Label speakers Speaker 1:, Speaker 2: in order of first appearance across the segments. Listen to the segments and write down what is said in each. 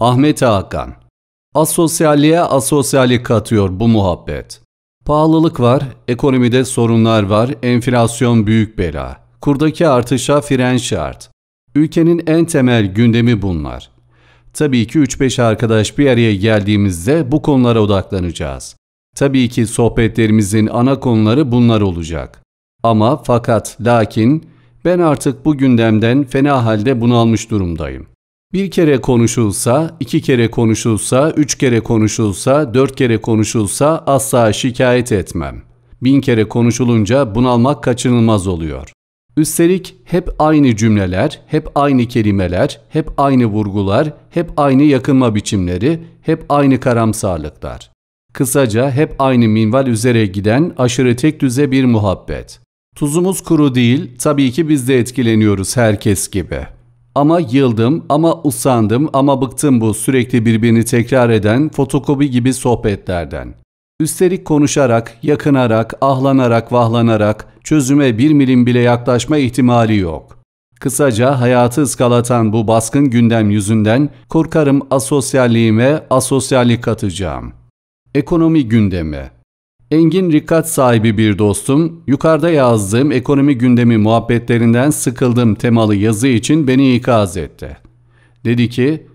Speaker 1: Ahmet Hakan Asosyalliğe asosyallik katıyor bu muhabbet. Pahalılık var, ekonomide sorunlar var, enflasyon büyük bela. Kurdaki artışa fren şart. Ülkenin en temel gündemi bunlar. Tabii ki 3-5 arkadaş bir araya geldiğimizde bu konulara odaklanacağız. Tabii ki sohbetlerimizin ana konuları bunlar olacak. Ama fakat lakin ben artık bu gündemden fena halde bunalmış durumdayım. Bir kere konuşulsa, iki kere konuşulsa, üç kere konuşulsa, dört kere konuşulsa asla şikayet etmem. Bin kere konuşulunca bunalmak kaçınılmaz oluyor. Üstelik hep aynı cümleler, hep aynı kelimeler, hep aynı vurgular, hep aynı yakınma biçimleri, hep aynı karamsarlıklar. Kısaca hep aynı minval üzere giden aşırı tek düze bir muhabbet. Tuzumuz kuru değil, tabii ki biz de etkileniyoruz herkes gibi.'' Ama yıldım, ama usandım, ama bıktım bu sürekli birbirini tekrar eden fotokopi gibi sohbetlerden. Üstelik konuşarak, yakınarak, ahlanarak, vahlanarak çözüme bir milim bile yaklaşma ihtimali yok. Kısaca hayatı ıskalatan bu baskın gündem yüzünden korkarım asosyalliğime asosyallik katacağım. Ekonomi gündemi Engin Rikat sahibi bir dostum, yukarıda yazdığım ekonomi gündemi muhabbetlerinden sıkıldım temalı yazı için beni ikaz etti. Dedi ki,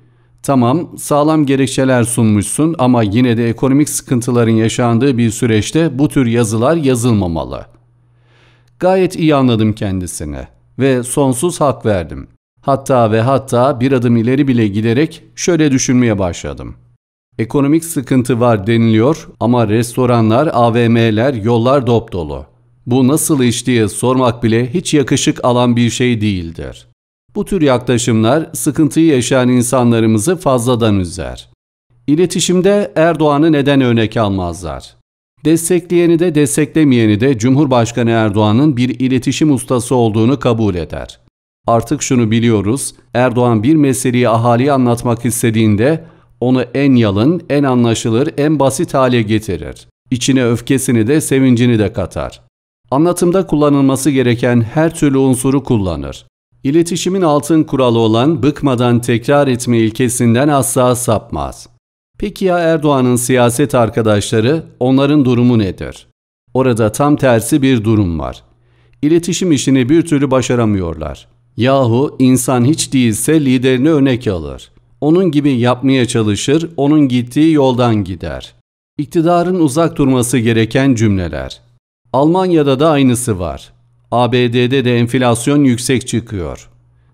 Speaker 1: tamam sağlam gerekçeler sunmuşsun ama yine de ekonomik sıkıntıların yaşandığı bir süreçte bu tür yazılar yazılmamalı. Gayet iyi anladım kendisini ve sonsuz hak verdim. Hatta ve hatta bir adım ileri bile giderek şöyle düşünmeye başladım.'' Ekonomik sıkıntı var deniliyor ama restoranlar, AVM'ler, yollar dop dolu. Bu nasıl iş diye sormak bile hiç yakışık alan bir şey değildir. Bu tür yaklaşımlar sıkıntıyı yaşayan insanlarımızı fazladan üzer. İletişimde Erdoğan'ı neden örnek almazlar? Destekleyeni de desteklemeyeni de Cumhurbaşkanı Erdoğan'ın bir iletişim ustası olduğunu kabul eder. Artık şunu biliyoruz, Erdoğan bir meseleyi ahaliye anlatmak istediğinde onu en yalın, en anlaşılır, en basit hale getirir. İçine öfkesini de sevincini de katar. Anlatımda kullanılması gereken her türlü unsuru kullanır. İletişimin altın kuralı olan bıkmadan tekrar etme ilkesinden asla sapmaz. Peki ya Erdoğan'ın siyaset arkadaşları, onların durumu nedir? Orada tam tersi bir durum var. İletişim işini bir türlü başaramıyorlar. Yahu insan hiç değilse liderini örnek alır onun gibi yapmaya çalışır, onun gittiği yoldan gider. İktidarın uzak durması gereken cümleler. Almanya'da da aynısı var. ABD'de de enflasyon yüksek çıkıyor.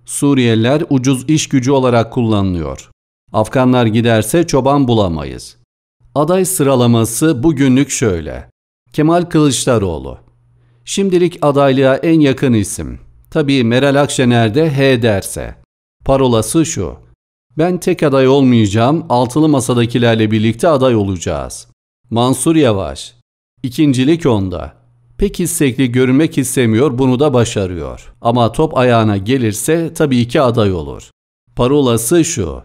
Speaker 1: Suriyeliler ucuz iş gücü olarak kullanılıyor. Afganlar giderse çoban bulamayız. Aday sıralaması bugünlük şöyle. Kemal Kılıçdaroğlu. Şimdilik adaylığa en yakın isim. Tabii Meral Akşener de H derse. Parolası şu. Ben tek aday olmayacağım, altılı masadakilerle birlikte aday olacağız. Mansur Yavaş. İkincilik onda. Pek istekli görünmek istemiyor, bunu da başarıyor. Ama top ayağına gelirse tabii ki aday olur. Parolası şu.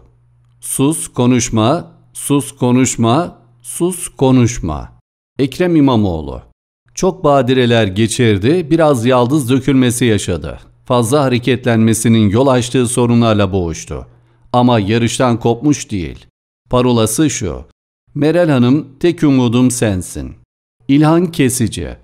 Speaker 1: Sus konuşma, sus konuşma, sus konuşma. Ekrem İmamoğlu. Çok badireler geçirdi, biraz yaldız dökülmesi yaşadı. Fazla hareketlenmesinin yol açtığı sorunlarla boğuştu ama yarıştan kopmuş değil. Parolası şu. Meral Hanım tek umudum sensin. İlhan Kesici.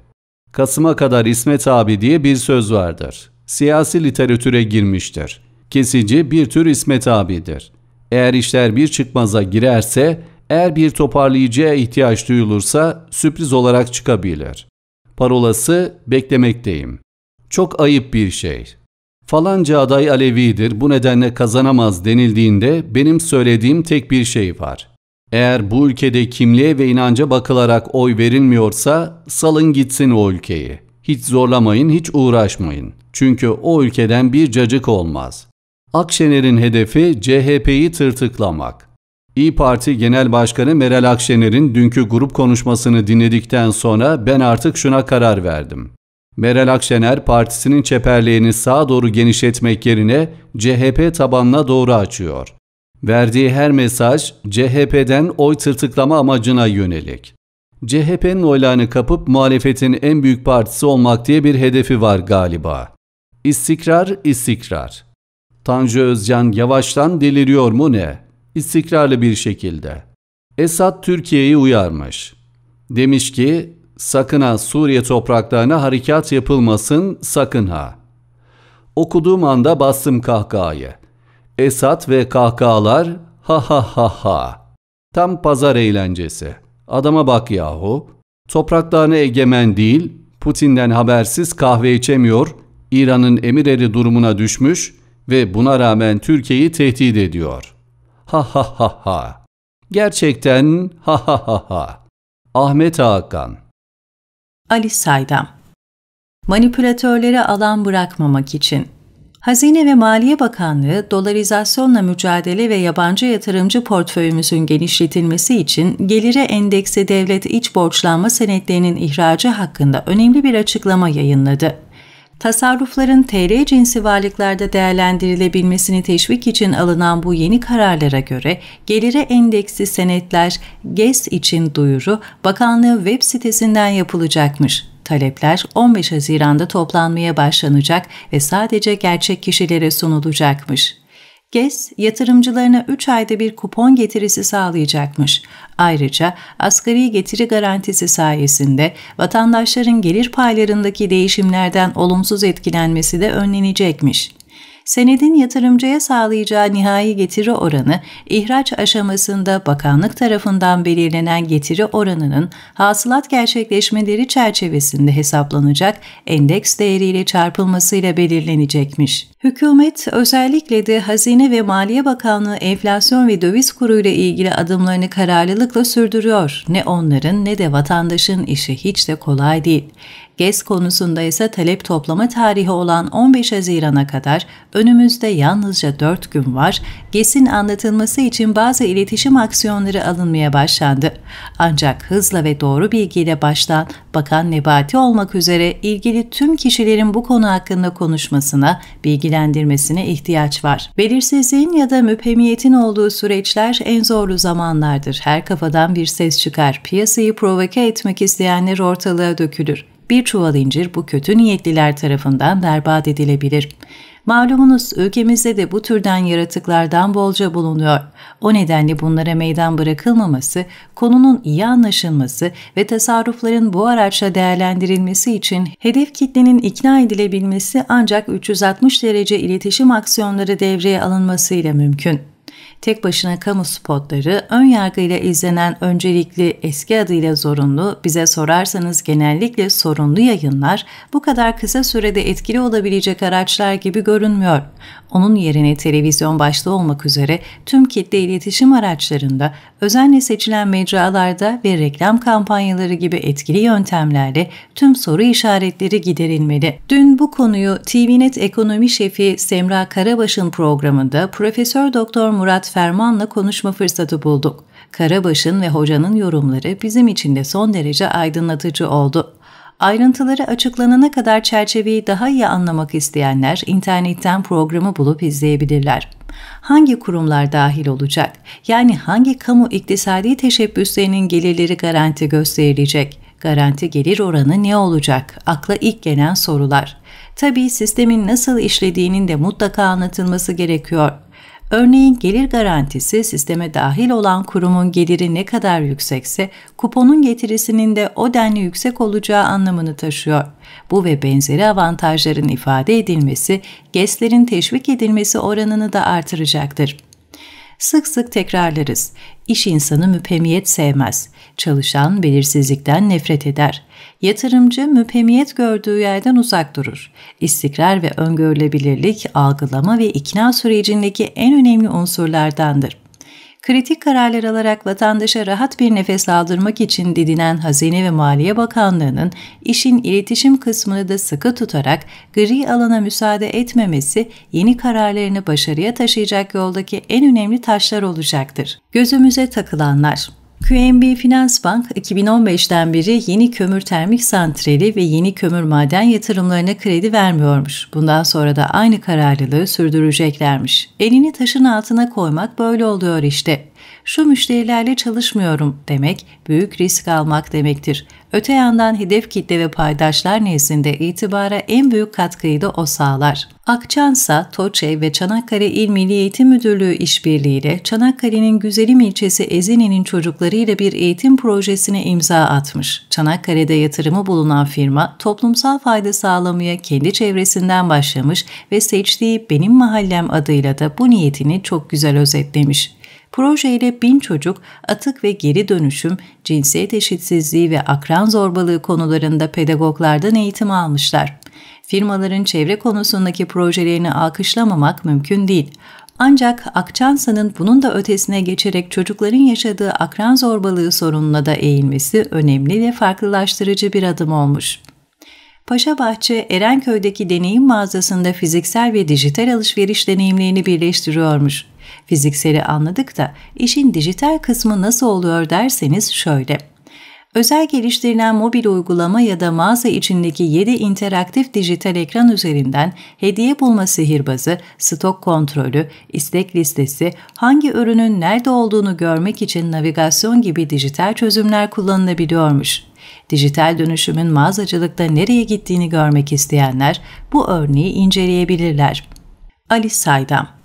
Speaker 1: Kasım'a kadar İsmet abi diye bir söz vardır. Siyasi literatüre girmiştir. Kesici bir tür İsmet abidir. Eğer işler bir çıkmaza girerse, eğer bir toparlayıcıya ihtiyaç duyulursa sürpriz olarak çıkabilir. Parolası beklemekteyim. Çok ayıp bir şey falanca aday Alevidir bu nedenle kazanamaz denildiğinde benim söylediğim tek bir şey var. Eğer bu ülkede kimliğe ve inanca bakılarak oy verilmiyorsa salın gitsin o ülkeyi. Hiç zorlamayın, hiç uğraşmayın. Çünkü o ülkeden bir cacık olmaz. Akşener'in hedefi CHP'yi tırtıklamak. İyi Parti Genel Başkanı Meral Akşener'in dünkü grup konuşmasını dinledikten sonra ben artık şuna karar verdim. Meral Akşener partisinin çeperliğini sağa doğru genişletmek yerine CHP tabanına doğru açıyor. Verdiği her mesaj CHP'den oy tırtıklama amacına yönelik. CHP'nin oylarını kapıp muhalefetin en büyük partisi olmak diye bir hedefi var galiba. İstikrar, istikrar. Tanju Özcan yavaştan deliriyor mu ne? İstikrarlı bir şekilde. Esat Türkiye'yi uyarmış. Demiş ki Sakın ha Suriye topraklarına harekat yapılmasın, sakın ha. Okuduğum anda bastım kahkahayı. Esat ve kahkahalar ha ha ha ha. Tam pazar eğlencesi. Adama bak yahu. Topraklarına egemen değil, Putin'den habersiz kahve içemiyor, İran'ın emireri durumuna düşmüş ve buna rağmen Türkiye'yi tehdit ediyor. Ha ha ha ha. Gerçekten ha ha ha ha. Ahmet Hakan
Speaker 2: Ali Saydam manipülatörlere alan bırakmamak için Hazine ve Maliye Bakanlığı, dolarizasyonla mücadele ve yabancı yatırımcı portföyümüzün genişletilmesi için gelire endeksi devlet iç borçlanma senetlerinin ihracı hakkında önemli bir açıklama yayınladı tasarrufların TR cinsi varlıklarda değerlendirilebilmesini teşvik için alınan bu yeni kararlara göre gelire endeksli senetler GES için duyuru bakanlığı web sitesinden yapılacakmış. Talepler 15 Haziran'da toplanmaya başlanacak ve sadece gerçek kişilere sunulacakmış. GES yatırımcılarına 3 ayda bir kupon getirisi sağlayacakmış. Ayrıca asgari getiri garantisi sayesinde vatandaşların gelir paylarındaki değişimlerden olumsuz etkilenmesi de önlenecekmiş. Senedin yatırımcıya sağlayacağı nihai getiri oranı, ihraç aşamasında bakanlık tarafından belirlenen getiri oranının hasılat gerçekleşmeleri çerçevesinde hesaplanacak endeks değeriyle çarpılmasıyla belirlenecekmiş. Hükümet özellikle de Hazine ve Maliye Bakanlığı enflasyon ve döviz kuruyla ilgili adımlarını kararlılıkla sürdürüyor. Ne onların ne de vatandaşın işi hiç de kolay değil. GES konusunda ise talep toplama tarihi olan 15 Haziran'a kadar önümüzde yalnızca 4 gün var. GES'in anlatılması için bazı iletişim aksiyonları alınmaya başlandı. Ancak hızla ve doğru bilgiyle baştan Bakan Nebati olmak üzere ilgili tüm kişilerin bu konu hakkında konuşmasına, bilgiler değerlendirmesine ihtiyaç var. Belirsizliğin ya da müphemiyetin olduğu süreçler en zorlu zamanlardır. Her kafadan bir ses çıkar. Piyasayı provoke etmek isteyenler ortalığa dökülür bir çuval incir bu kötü niyetliler tarafından berbat edilebilir. Malumunuz ülkemizde de bu türden yaratıklardan bolca bulunuyor. O nedenle bunlara meydan bırakılmaması, konunun iyi anlaşılması ve tasarrufların bu araçla değerlendirilmesi için hedef kitlenin ikna edilebilmesi ancak 360 derece iletişim aksiyonları devreye alınmasıyla mümkün tek başına kamu spotları, ön yargıyla izlenen öncelikli eski adıyla zorunlu, bize sorarsanız genellikle sorunlu yayınlar bu kadar kısa sürede etkili olabilecek araçlar gibi görünmüyor. Onun yerine televizyon başta olmak üzere tüm kitle iletişim araçlarında, özenle seçilen mecralarda ve reklam kampanyaları gibi etkili yöntemlerle tüm soru işaretleri giderilmeli. Dün bu konuyu TVNet ekonomi şefi Semra Karabaş'ın programında Profesör Doktor Murat Ferman'la konuşma fırsatı bulduk. Karabaş'ın ve hocanın yorumları bizim için de son derece aydınlatıcı oldu. Ayrıntıları açıklanana kadar çerçeveyi daha iyi anlamak isteyenler internetten programı bulup izleyebilirler. Hangi kurumlar dahil olacak? Yani hangi kamu iktisadi teşebbüslerinin gelirleri garanti gösterilecek? Garanti gelir oranı ne olacak? Akla ilk gelen sorular. Tabii sistemin nasıl işlediğinin de mutlaka anlatılması gerekiyor. Örneğin gelir garantisi sisteme dahil olan kurumun geliri ne kadar yüksekse kuponun getirisinin de o denli yüksek olacağı anlamını taşıyor. Bu ve benzeri avantajların ifade edilmesi, GES'lerin teşvik edilmesi oranını da artıracaktır. Sık sık tekrarlarız. İş insanı müpemiyet sevmez. Çalışan belirsizlikten nefret eder. Yatırımcı müpemiyet gördüğü yerden uzak durur. İstikrar ve öngörülebilirlik algılama ve ikna sürecindeki en önemli unsurlardandır kritik kararlar alarak vatandaşa rahat bir nefes aldırmak için didinen Hazine ve Maliye Bakanlığı'nın işin iletişim kısmını da sıkı tutarak gri alana müsaade etmemesi yeni kararlarını başarıya taşıyacak yoldaki en önemli taşlar olacaktır. Gözümüze takılanlar QNB Finans Bank 2015'ten beri yeni kömür termik santrali ve yeni kömür maden yatırımlarına kredi vermiyormuş. Bundan sonra da aynı kararlılığı sürdüreceklermiş. Elini taşın altına koymak böyle oluyor işte şu müşterilerle çalışmıyorum demek büyük risk almak demektir. Öte yandan hedef kitle ve paydaşlar nezdinde itibara en büyük katkıyı da o sağlar. Akçansa, Toçe ve Çanakkale İl Milli Eğitim Müdürlüğü işbirliğiyle Çanakkale'nin güzelim ilçesi Ezine'nin çocuklarıyla bir eğitim projesine imza atmış. Çanakkale'de yatırımı bulunan firma toplumsal fayda sağlamaya kendi çevresinden başlamış ve seçtiği Benim Mahallem adıyla da bu niyetini çok güzel özetlemiş. Projeyle bin çocuk atık ve geri dönüşüm, cinsiyet eşitsizliği ve akran zorbalığı konularında pedagoglardan eğitim almışlar. Firmaların çevre konusundaki projelerini alkışlamamak mümkün değil. Ancak Akçansa'nın bunun da ötesine geçerek çocukların yaşadığı akran zorbalığı sorununa da eğilmesi önemli ve farklılaştırıcı bir adım olmuş. Paşa Bahçe, Erenköy'deki deneyim mağazasında fiziksel ve dijital alışveriş deneyimlerini birleştiriyormuş. Fizikseli anladık da işin dijital kısmı nasıl oluyor derseniz şöyle. Özel geliştirilen mobil uygulama ya da mağaza içindeki 7 interaktif dijital ekran üzerinden hediye bulma sihirbazı, stok kontrolü, istek listesi, hangi ürünün nerede olduğunu görmek için navigasyon gibi dijital çözümler kullanılabiliyormuş. Dijital dönüşümün mağazacılıkta nereye gittiğini görmek isteyenler bu örneği inceleyebilirler. Ali Saydam